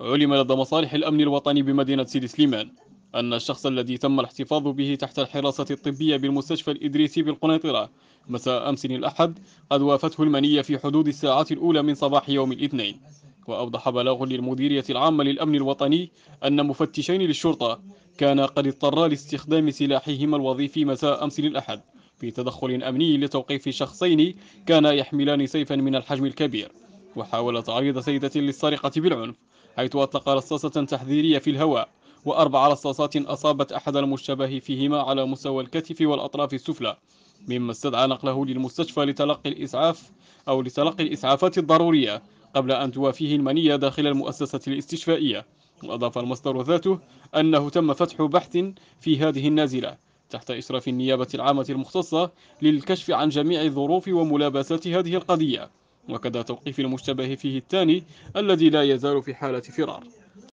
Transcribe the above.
علم لدى مصالح الأمن الوطني بمدينة سيدي سليمان أن الشخص الذي تم الاحتفاظ به تحت الحراسة الطبية بالمستشفى الإدريسي بالقنيطرة مساء أمس الأحد قد وافته المنية في حدود الساعات الأولى من صباح يوم الاثنين وأوضح بلاغ للمديرية العامة للأمن الوطني أن مفتشين للشرطة كانا قد اضطرا لاستخدام سلاحهما الوظيفي مساء أمس الأحد في تدخل أمني لتوقيف شخصين كانا يحملان سيفا من الحجم الكبير وحاول تعريض سيدة للسرقة بالعنف حيث أطلق رصاصة تحذيرية في الهواء وأربع رصاصات أصابت أحد المشتبه فيهما على مستوى الكتف والأطراف السفلى مما استدعى نقله للمستشفى لتلقي الإسعاف أو لتلقي الإسعافات الضرورية قبل أن توافيه المنية داخل المؤسسة الاستشفائية وأضاف المصدر ذاته أنه تم فتح بحث في هذه النازلة تحت إشراف النيابة العامة المختصة للكشف عن جميع ظروف وملابسات هذه القضية وكذا توقيف المشتبه فيه الثاني الذي لا يزال في حالة فرار